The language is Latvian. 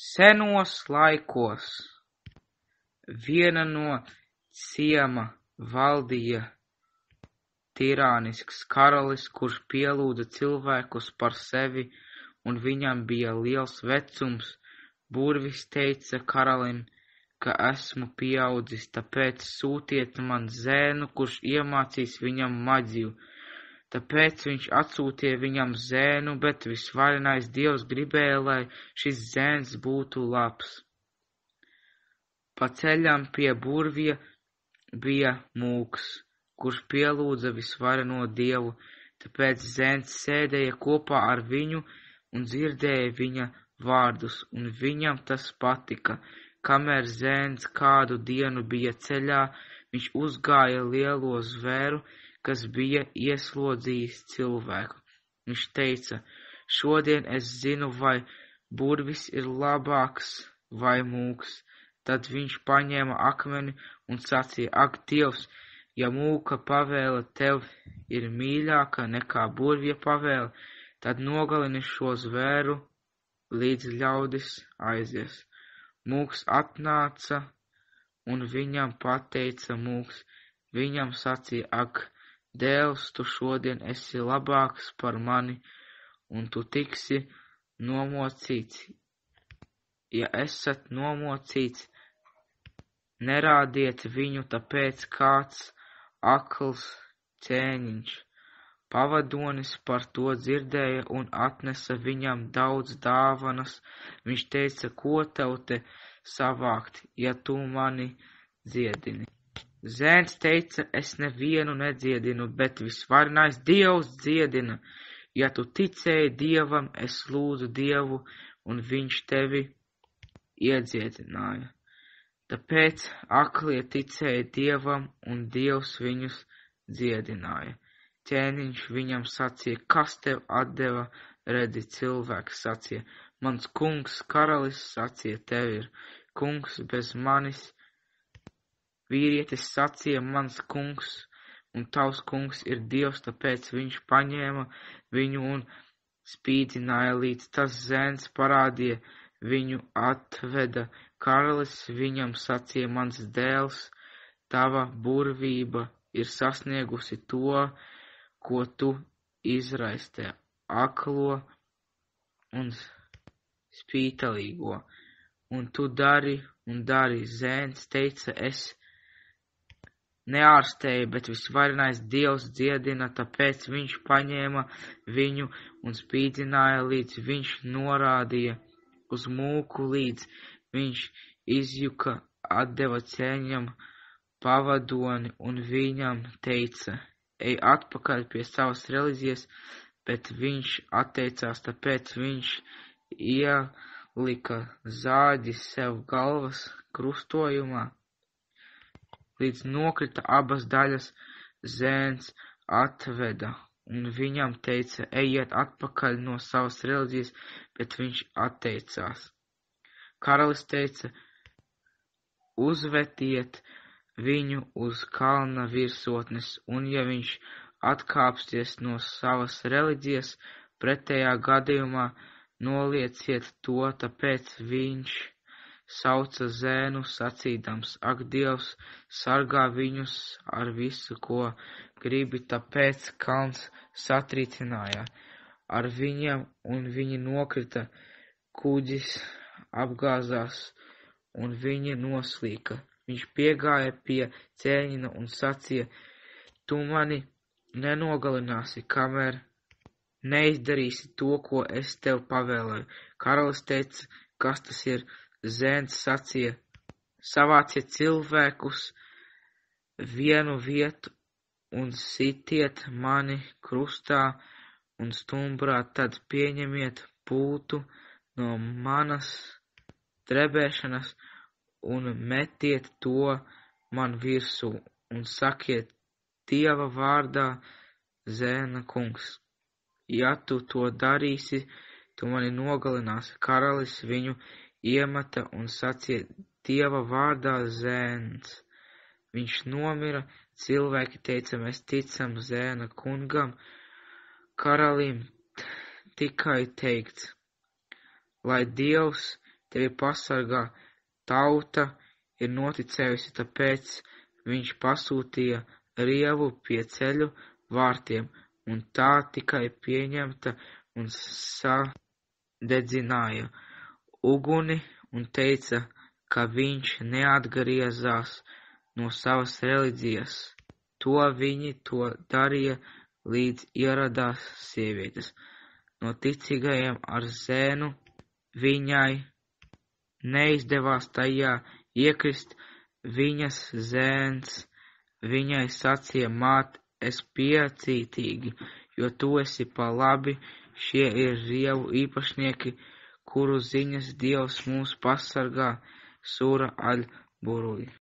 Senos laikos vienā no ciema valdīja tirānisks karalis, kurš pielūdza cilvēkus par sevi, un viņam bija liels vecums. Burvis teica karalim, ka esmu pieaudzis, tāpēc sūtiet man zēnu, kurš iemācīs viņam maģiju. Tāpēc viņš atsūtīja viņam zēnu, bet visvarenais dievs gribēja, lai šis zēns būtu labs. Pa ceļam pie burvja bija mūks, kurš pielūdza visvareno dievu, tāpēc zēns sēdēja kopā ar viņu un dzirdēja viņa vārdus, un viņam tas patika. Kamēr zēns kādu dienu bija ceļā, viņš uzgāja lielo zvēru, kas bija ieslodzījis cilvēku. Viņš teica, šodien es zinu, vai burvis ir labāks vai mūks. Tad viņš paņēma akmeni un sacīja, ak, Dievs, ja mūka pavēle tev ir mīļāka nekā burvja pavēle, tad nogalini šo zvēru, līdz ļaudis aizies. Mūks atnāca un viņam pateica mūks, viņam sacīja, ak, Dēls, tu šodien esi labāks par mani, un tu tiksi nomocīts. Ja esat nomocīts, nerādiet viņu tāpēc kāds akls ķēniņš. Pavadonis par to dzirdēja un atnesa viņam daudz dāvanas. Viņš teica, ko tev te savākt, ja tu mani dziedini? Zēns teica, es nevienu nedziedinu, bet visvarenais Dievs dziedina. Ja tu ticēji Dievam, es lūdzu Dievu, un viņš tevi iedziedināja. Tāpēc aklie ticēja Dievam, un Dievs viņus dziedināja. Ķēniņš viņam sacīja, kas tev atdeva, redzi cilvēks sacīja, mans kungs karalis sacīja, tev ir kungs bez manis Vīrietis sacīja, mans kungs un tavs kungs ir dievs, tāpēc viņš paņēma viņu un spīdzināja līdz tas zēns parādīja viņu atveda karalis, viņam sacīja mans dēls, tava burvība ir sasniegusi to, ko tu izraistē aklo un spītalīgo, un tu dari un dari, zēns teica, es neārstēja, bet visvarenais dievs dziedina, tāpēc viņš paņēma viņu un spīdzināja, līdz viņš norādīja uz mūku, līdz viņš izjuka, atdeva ceņam pavadoni un viņam teica, ej atpakaļ pie savas reliģijas, bet viņš atteicās, tāpēc viņš ielika zāģi sev galvas krustojumā līdz nokrita abas daļas, zēns atveda un viņam teica, ejiet atpakaļ no savas reliģijas, bet viņš atteicās. Karalis teica, uzvetiet viņu uz kalna virsotnes, un ja viņš atkāpsies no savas reliģijas, pretējā gadījumā nolieciet to, tāpēc viņš sauca zēnu, sacīdams: Ak, Dievs, sargā viņus ar visu, ko gribi, tāpēc kalns satricinājā ar viņiem, un viņi nokrita, kuģis apgāzās, un viņi noslīka. Viņš piegāja pie cēņina un sacīja, tu mani nenogalināsi, kamēr neizdarīsi to, ko es tev pavēlēju. Karalis teica, kas tas ir, Zēns sacīja: Savāciet cilvēkus vienu vietu un sitiet mani krustā un stumbrā, tad pieņemiet pūtu no manas drebēšanas un metiet to man virsū un sakiet Dieva vārdā, Zēna kungs, ja tu to darīsi, tu mani nogalināsi. Karalis viņu iemeta un sacīja Dieva vārdā zēns. Viņš nomira, cilvēki teica, mēs ticam zēna kungam, karalim tikai teikts, lai Dievs tevi pasargā, tauta ir noticējusi, tāpēc viņš pasūtīja rievu pie ceļu vārtiem, un tā tikai pieņemta un sadedzināja uguni un teica, ka viņš neatgriezās no savas reliģijas. To viņi to darīja, līdz ieradās sievietes. No ticīgajiem ar zēnu viņai neizdevās tajā iekrist, viņas zēns viņai sacīja māt, es piecītīgi, jo tu esi pa labi, šie ir rievu īpašnieki, kuru ziņas Dievs mūs pasargā Sūra al-Buruj